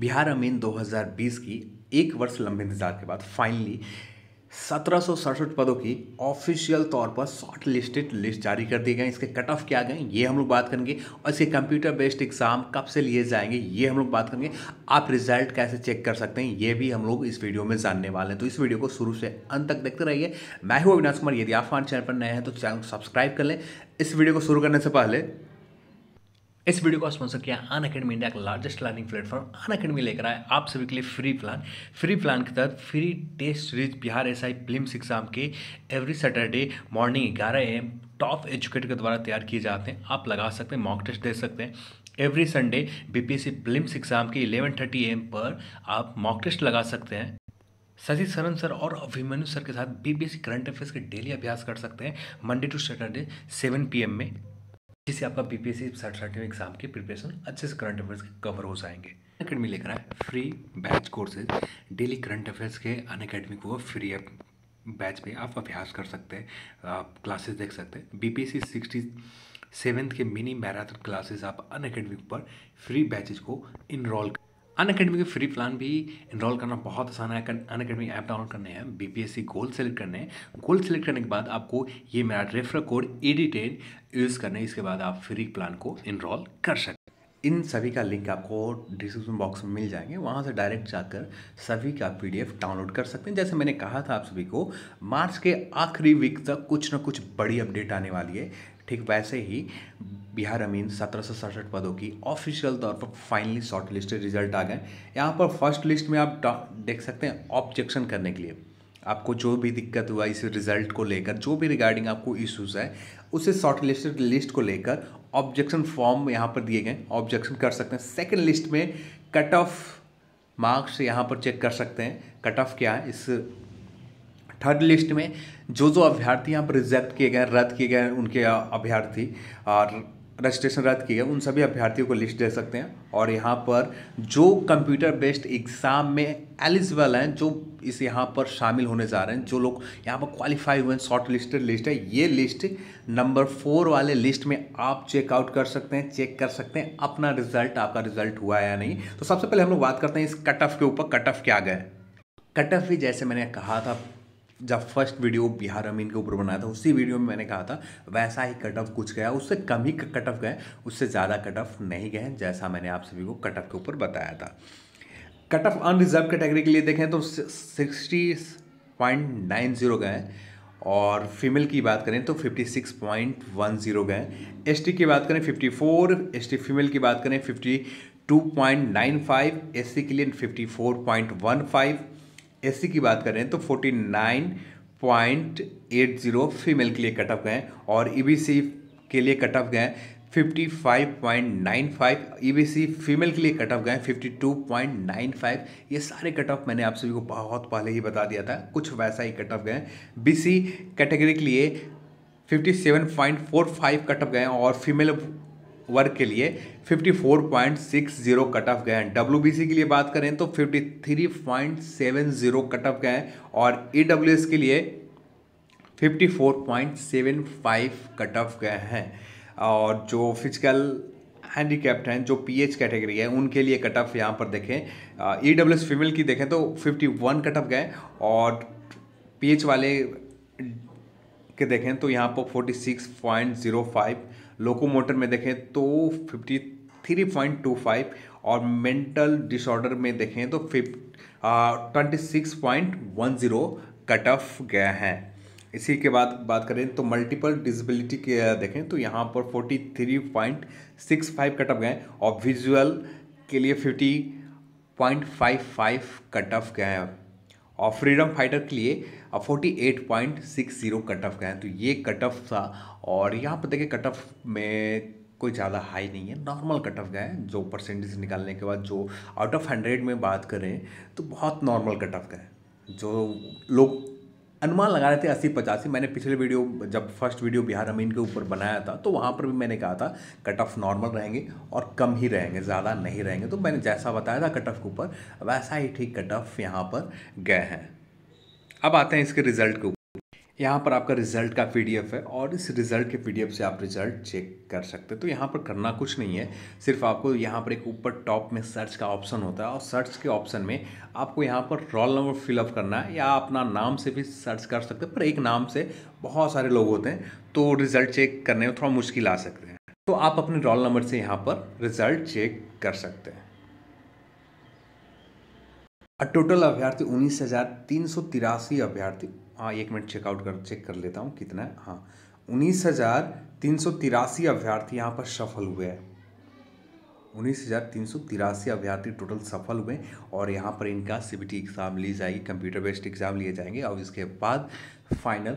बिहार अमीन 2020 की एक वर्ष लंबे इंतजार के बाद फाइनली सत्रह पदों की ऑफिशियल तौर पर शॉर्ट लिस्टेड लिस्ट जारी कर दी गई इसके कट ऑफ क्या गए ये हम लोग बात करेंगे और इसके कंप्यूटर बेस्ड एग्जाम कब से लिए जाएंगे ये हम लोग बात करेंगे आप रिजल्ट कैसे चेक कर सकते हैं ये भी हम लोग इस वीडियो में जानने वाले हैं तो इस वीडियो को शुरू से अंत तक देखते रहिए मैं हूँ अविनाश कुमार यदि आप हमारे चैनल पर नए हैं तो चैनल को सब्सक्राइब कर लें इस वीडियो को शुरू करने से पहले इस वीडियो का स्पॉन्सर किया अन अकेडमी इंडिया का largest learning platform Unacademy लेकर आए आप सभी के लिए फ्री प्लान फ्री प्लान के तहत free test series Bihar S I prelims exam के एवरी सैटरडे मॉर्निंग ग्यारह एम टॉप एजुकेटर के द्वारा तैयार किए जाते हैं आप लगा सकते हैं मॉक टेस्ट दे सकते हैं every Sunday BPSC prelims exam के 11:30 एम पर आप मॉक टेस्ट लगा सकते हैं शशि सरन सर और अभिमन्यु सर के साथ बीपीएससी करंट अफेयर्स के डेली अभ्यास कर सकते हैं Monday to Saturday P M में जिससे आपका P P S C exam की प्रिपरेशन अच्छे से करंट अफेयर्स के कवर हो जाएंगे अकेडमी लेकर आए free batch courses daily current affairs के अन अकेडमी वो फ्री ऐप बैच में आप अभ्यास कर सकते हैं आप क्लासेस देख सकते हैं B P S C sixty seventh के मिनी मैराथन क्लासेस आप अन अकेडमी पर फ्री बैचेज को इनरोल कर अन अकेडमी के फ्री प्लान भी इनरोल करना बहुत आसान है अन अकेडमी ऐप डाउनलोड करने हैं B P S C gold select करने हैं गोल्ड सेलेक्ट करने के बाद आपको ये मेरा refer code E D ten use करना है इसके बाद आप फ्री प्लान को इनरोल कर सकते हैं इन सभी का लिंक आपको डिस्क्रिप्शन बॉक्स में मिल जाएंगे वहाँ से डायरेक्ट जाकर सभी का पी डी एफ डाउनलोड कर सकते हैं जैसे मैंने कहा था आप सभी को मार्च के आखिरी वीक तक कुछ ना कुछ बड़ी अपडेट आने वाली है ठीक वैसे ही बिहार अमीन सत्रह सौ सड़सठ पदों की ऑफिशियल तौर पर फाइनली शॉर्ट लिस्टेड रिजल्ट आ गए यहाँ पर फर्स्ट लिस्ट में आप देख सकते हैं ऑब्जेक्शन करने के लिए आपको जो भी दिक्कत हुआ इस रिजल्ट को लेकर जो भी रिगार्डिंग आपको इश्यूज है उसे शॉर्ट लिस्टेड लिस्ट को लेकर ऑब्जेक्शन फॉर्म यहाँ पर दिए गए ऑब्जेक्शन कर सकते हैं सेकेंड लिस्ट में कट ऑफ मार्क्स यहाँ पर चेक कर सकते हैं कट ऑफ क्या है इस थर्ड लिस्ट में जो जो अभ्यर्थी यहाँ पर रिजेक्ट किए गए रद्द किए गए उनके अभ्यर्थी और रजिस्ट्रेशन रद्द किए गए उन सभी अभ्यर्थियों को लिस्ट दे सकते हैं और यहाँ पर जो कंप्यूटर बेस्ड एग्ज़ाम में एलिजिबल हैं जो इस यहाँ पर शामिल होने जा रहे हैं जो लोग यहाँ पर क्वालिफाई हुए हैं शॉर्ट लिस्टेड लिस्ट है ये लिस्ट नंबर फोर वाले लिस्ट में आप चेकआउट कर सकते हैं चेक कर सकते हैं अपना रिजल्ट आपका रिजल्ट हुआ या नहीं तो सबसे पहले हम लोग बात करते हैं इस कट ऑफ के ऊपर कट ऑफ क्या गए कट ऑफ भी जैसे मैंने कहा था जब फर्स्ट वीडियो बिहार अमीन के ऊपर बनाया था उसी वीडियो में मैंने कहा था वैसा ही कट ऑफ कुछ गया उससे कम ही कट ऑफ गए उससे ज़्यादा कट ऑफ नहीं गए जैसा मैंने आप सभी को कट ऑफ के ऊपर बताया था कट ऑफ अनरिजर्व कैटेगरी के लिए देखें तो सिक्सटी पॉइंट नाइन जीरो गए और फीमेल की बात करें तो fifty six point one zero गए एसटी की बात करें फिफ्टी एस टी फीमेल की बात करें fifty two point nine S SC के लिए fifty four point one five SC की बात करें तो forty nine point eight zero female के लिए कट ऑफ गए और ईबीसी e के लिए कट ऑफ गए fifty five point nine five E B C female के लिए कट ऑफ गए fifty two point nine five ये सारे कट ऑफ मैंने आप सभी को बहुत पहले ही बता दिया था कुछ वैसा ही कट ऑफ गए बी सी कैटेगरी के लिए fifty seven point four five cut off गए और फीमेल वर्ग के लिए 54.60 कट ऑफ गए हैं डब्ल्यू के लिए बात करें तो 53.70 कट ऑफ गए हैं और ई के लिए 54.75 कट ऑफ गए हैं और जो फिजिकल कैप्ट हैं जो पीएच कैटेगरी है उनके लिए कट ऑफ यहाँ पर देखें ई डब्ल्यू फीमेल की देखें तो 51 कट ऑफ गए और पीएच वाले के देखें तो यहाँ पर 46.05 लोकोमोटर में देखें तो fifty three point two five और मेंटल डिसऑर्डर में देखें तो fifty twenty six point one zero cut off गया है इसी के बाद बात करें तो मल्टीपल डिजिबिलिटी के देखें तो यहाँ पर forty three point six five cut off गए और विजुअल के लिए fifty point five five cut off गए हैं और फ्रीडम फाइटर के लिए अब forty eight point six zero cut off का है तो ये कट ऑफ था और यहाँ पर देखिए कट ऑफ में कोई ज़्यादा हाई नहीं है नॉर्मल कट ऑफ गए हैं जो परसेंटेज निकालने के बाद जो आउट ऑफ हंड्रेड में बात करें तो बहुत नॉर्मल कट ऑफ गए है जो लोग अनुमान लगा रहे थे अस्सी पचासी मैंने पिछले वीडियो जब फर्स्ट वीडियो बिहार अमीन के ऊपर बनाया था तो वहाँ पर भी मैंने कहा था कट ऑफ नॉर्मल रहेंगे और कम ही रहेंगे ज़्यादा नहीं रहेंगे तो मैंने जैसा बताया था कट ऑफ के ऊपर वैसा ही ठीक कट ऑफ यहाँ पर गए हैं अब आते हैं इसके रिजल्ट के ऊपर यहाँ पर आपका रिजल्ट का पीडीएफ है और इस रिजल्ट के पीडीएफ से आप रिजल्ट चेक कर सकते हैं तो यहाँ पर करना कुछ नहीं है सिर्फ आपको यहाँ पर एक ऊपर टॉप में सर्च का ऑप्शन होता है और सर्च के ऑप्शन में आपको यहाँ पर रोल नंबर फिलअप करना है या अपना नाम से भी सर्च कर सकते हैं पर एक नाम से बहुत सारे लोग होते हैं तो रिजल्ट चेक करने में थोड़ा मुश्किल आ सकते हैं तो आप अपने रोल नंबर से यहाँ पर रिजल्ट चेक कर सकते हैं टोटल अभ्यर्थी उन्नीस हज़ार तीन सौ तिरासी अभ्यर्थी हाँ एक मिनट चेकआउट कर चेक कर लेता हूँ कितना है हाँ उन्नीस हज़ार तीन सौ तिरासी अभ्यर्थी यहाँ पर सफल हुए हैं उन्नीस हज़ार तीन सौ तिरासी अभ्यर्थी टोटल सफल हुए और यहाँ पर इनका टी एग्ज़ाम ली जाएगी कंप्यूटर बेस्ड एग्ज़ाम लिए जाएंगे और इसके बाद फाइनल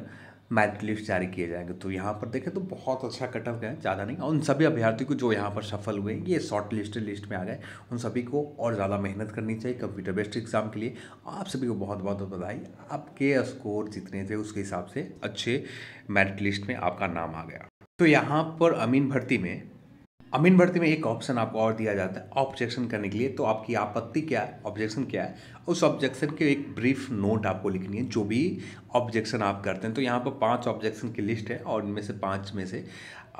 मैरिट लिस्ट जारी किए जाएंगे तो यहाँ पर देखें तो बहुत अच्छा कटअप है ज़्यादा नहीं उन सभी अभ्यर्थियों को जो यहाँ पर सफल हुए ये शॉर्ट लिस्ट लिस्ट में आ गए उन सभी को और ज़्यादा मेहनत करनी चाहिए कंप्यूटर बेस्ड एग्जाम के लिए आप सभी को बहुत बहुत बधाई आपके स्कोर जितने थे उसके हिसाब से अच्छे मेरिट लिस्ट में आपका नाम आ गया तो यहाँ पर अमीन भर्ती में अमीन भर्ती में एक ऑप्शन आपको और दिया जाता है ऑब्जेक्शन करने के लिए तो आपकी आपत्ति क्या है ऑब्जेक्शन क्या है उस ऑब्जेक्शन के एक ब्रीफ नोट आपको लिखनी है जो भी ऑब्जेक्शन आप करते हैं तो यहाँ पर पांच ऑब्जेक्शन की लिस्ट है और इनमें से पांच में से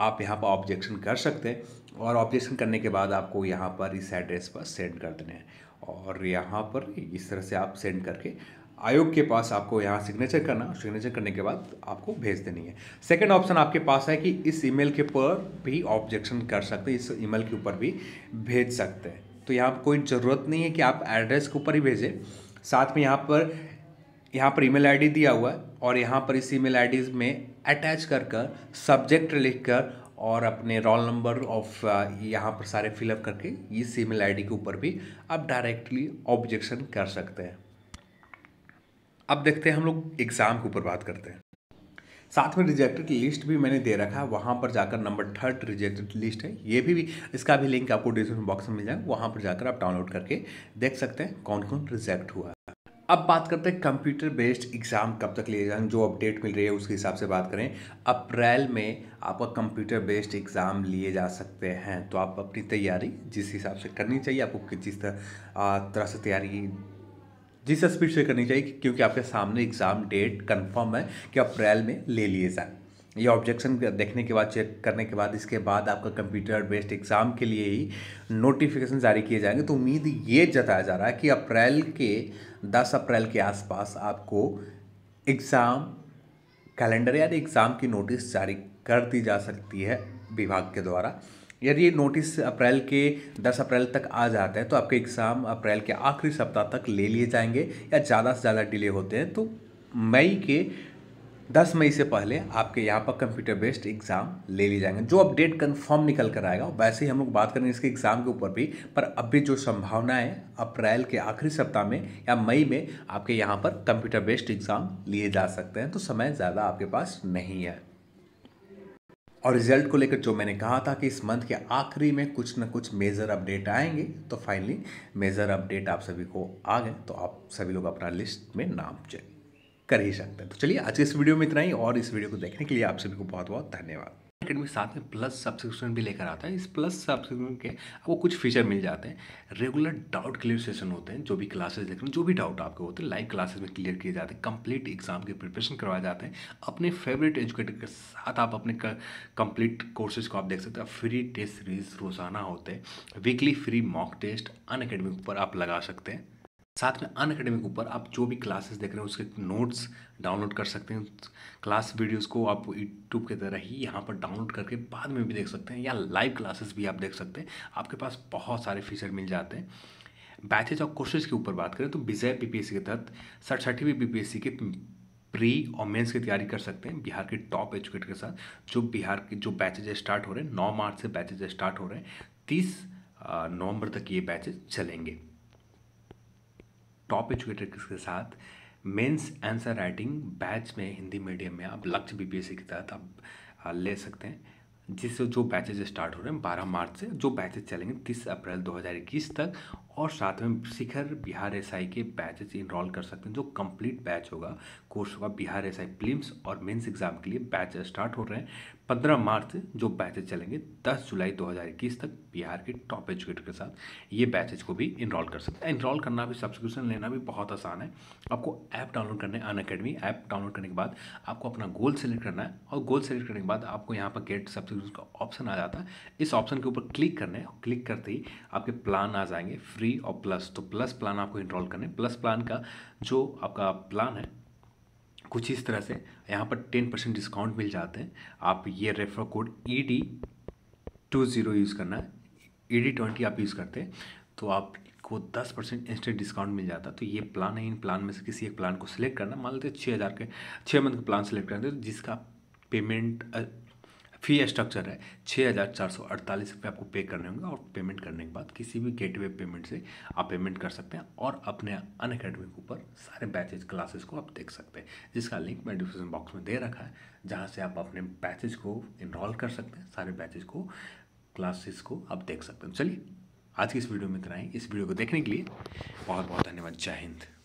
आप यहाँ पर ऑब्जेक्शन कर सकते हैं और ऑब्जेक्शन करने के बाद आपको यहाँ पर इस एड्रेस पर सेंड कर देने हैं और यहाँ पर इस तरह से आप सेंड करके आयोग के पास आपको यहाँ सिग्नेचर करना सिग्नेचर करने के बाद आपको भेज देनी है सेकंड ऑप्शन आपके पास है कि इस ईमेल के ऊपर भी ऑब्जेक्शन कर सकते हैं इस ईमेल के ऊपर भी भेज सकते हैं तो यहाँ कोई ज़रूरत नहीं है कि आप एड्रेस के ऊपर ही भेजें साथ में यहाँ पर यहाँ पर ईमेल आईडी दिया हुआ है और यहाँ पर इस ईमेल आईडी में अटैच कर कर सब्जेक्ट लिख कर और अपने रोल नंबर ऑफ यहाँ पर सारे फिलअप करके इस ईमेल आईडी के ऊपर भी आप डायरेक्टली ऑब्जेक्शन कर सकते हैं अब देखते हैं हम लोग एग्ज़ाम के ऊपर बात करते हैं साथ में रिजेक्टेड लिस्ट भी मैंने दे रखा है वहाँ पर जाकर नंबर थर्ड रिजेक्टेड लिस्ट है ये भी, भी इसका भी लिंक आपको डिस्क्रिप्शन बॉक्स में मिल जाएगा वहाँ पर जाकर आप डाउनलोड करके देख सकते हैं कौन कौन रिजेक्ट हुआ है अब बात करते हैं कंप्यूटर बेस्ड एग्ज़ाम कब तक लिए जाएंगे जो अपडेट मिल रही है उसके हिसाब से बात करें अप्रैल में आपका कंप्यूटर बेस्ड एग्ज़ाम लिए जा सकते हैं तो आप अपनी तैयारी जिस हिसाब से करनी चाहिए आपको किस तरह से तैयारी जिस स्पीड से करनी चाहिए क्योंकि आपके सामने एग्ज़ाम डेट कंफर्म है कि अप्रैल में ले लिए जाए ये ऑब्जेक्शन देखने के बाद चेक करने के बाद इसके बाद आपका कंप्यूटर बेस्ड एग्ज़ाम के लिए ही नोटिफिकेशन जारी किए जाएंगे तो उम्मीद ये जताया जा रहा है कि अप्रैल के 10 अप्रैल के आसपास आपको एग्ज़ाम कैलेंडर यानी एग्ज़ाम की नोटिस जारी कर दी जा सकती है विभाग के द्वारा यदि ये नोटिस अप्रैल के 10 अप्रैल तक आ जाता है तो आपके एग्ज़ाम अप्रैल के आखिरी सप्ताह तक ले लिए जाएंगे या ज़्यादा से ज़्यादा डिले होते हैं तो मई के 10 मई से पहले आपके यहाँ पर कंप्यूटर बेस्ड एग्ज़ाम ले लिए जाएंगे जो अपडेट कंफर्म निकल कर आएगा वैसे ही हम लोग बात करेंगे इसके एग्ज़ाम के ऊपर भी पर अब भी जो संभावना है अप्रैल के आखिरी सप्ताह में या मई में आपके यहाँ पर कंप्यूटर बेस्ड एग्ज़ाम लिए जा सकते हैं तो समय ज़्यादा आपके पास नहीं है और रिजल्ट को लेकर जो मैंने कहा था कि इस मंथ के आखिरी में कुछ ना कुछ मेजर अपडेट आएंगे तो फाइनली मेजर अपडेट आप सभी को आ गए तो आप सभी लोग अपना लिस्ट में नाम चेक कर ही सकते हैं तो चलिए आज के इस वीडियो में इतना ही और इस वीडियो को देखने के लिए आप सभी को बहुत बहुत धन्यवाद पैकेट में साथ में प्लस सब्सक्रिप्शन भी लेकर आता है इस प्लस सब्सक्रिप्शन के आपको कुछ फीचर मिल जाते हैं रेगुलर डाउट क्लियर सेशन होते हैं जो भी क्लासेस देख रहे हैं जो भी डाउट आपके होते हैं लाइव क्लासेस में क्लियर किए जाते हैं कंप्लीट एग्जाम के प्रिपरेशन करवाए जाते हैं अपने फेवरेट एजुकेटर के साथ आप अपने कंप्लीट कोर्सेज को आप देख सकते हैं फ्री टेस्ट सीरीज रोजाना होते हैं वीकली फ्री मॉक टेस्ट अन पर आप लगा सकते हैं साथ में अन अकेडमी के ऊपर आप जो भी क्लासेस देख रहे हैं उसके नोट्स डाउनलोड कर सकते हैं क्लास वीडियोस को आप यूट्यूब के तरह ही यहाँ पर डाउनलोड करके बाद में भी देख सकते हैं या लाइव क्लासेस भी आप देख सकते हैं आपके पास बहुत सारे फीचर मिल जाते हैं बैचेज और कोर्सेज के ऊपर बात करें तो विजय पी के तहत सड़सठवीं पीपीएससी के प्री और मेंस की तैयारी कर सकते हैं बिहार के टॉप एजुकेटर के साथ जो बिहार के जो बैचेज स्टार्ट हो रहे हैं नौ मार्च से बैचेज स्टार्ट हो रहे हैं तीस नवंबर तक ये बैचेज चलेंगे टॉप एजुकेटर के साथ मेंस आंसर राइटिंग बैच में हिंदी मीडियम में आप लक्ष्य बीपीएससी के तहत आप ले सकते हैं जिससे जो बैचेज स्टार्ट हो रहे हैं बारह मार्च से जो बैचेज चलेंगे तीस अप्रैल 2021 तक और साथ में शिखर बिहार एस के बैचेज इनरोल कर सकते हैं जो कंप्लीट बैच होगा कोर्स होगा बिहार एस आई फिल्म और मेंस एग्ज़ाम के लिए बैच स्टार्ट हो रहे हैं पंद्रह मार्च जो बैचेज चलेंगे दस जुलाई 2021 तक बिहार के टॉप एजुकेटर के साथ ये बैचेज को भी इनरोल कर सकते हैं इनरोल करना भी सब्सक्रिप्शन लेना भी बहुत आसान है आपको ऐप डाउनलोड करना है अन अकेडमी ऐप डाउनलोड करने के बाद आपको अपना गोल सेलेक्ट करना है और गोल सेलेक्ट करने के बाद आपको यहाँ पर गेट सब्सक्रिप्शन का ऑप्शन आ जाता है इस ऑप्शन के ऊपर क्लिक करना है क्लिक करते ही आपके प्लान आ जाएंगे फ्री और प्लस तो प्लस प्लान आपको इनरोल करने प्लस प्लान का जो आपका प्लान है कुछ इस तरह से यहाँ पर टेन परसेंट डिस्काउंट मिल जाते हैं आप ये refer code E D two zero use करना है ई डी ट्वेंटी आप यूज़ करते हैं तो आप को दस परसेंट इंस्टेंट डिस्काउंट मिल जाता है तो ये प्लान है इन प्लान में से किसी एक प्लान को सिलेक्ट करना मान लेते हैं छः हज़ार के छः मंथ का प्लान सेलेक्ट करते हैं तो जिसका पेमेंट फी स्ट्रक्चर है छः हज़ार चार सौ अड़तालीस रुपये आपको पे करने होंगे और पेमेंट करने के बाद किसी भी गेटवे पेमेंट से आप पेमेंट कर सकते हैं और अपने अन अकेडमी के ऊपर सारे बैचेज क्लासेस को आप देख सकते हैं जिसका लिंक मैं डिस्क्रिप्शन बॉक्स में दे रखा है जहाँ से आप अपने बैचेज को इनरोल कर सकते हैं सारे बैचेज को क्लासेस को आप देख सकते हैं चलिए आज की इस वीडियो में इतना ही इस वीडियो को देखने के लिए बहुत बहुत धन्यवाद जय हिंद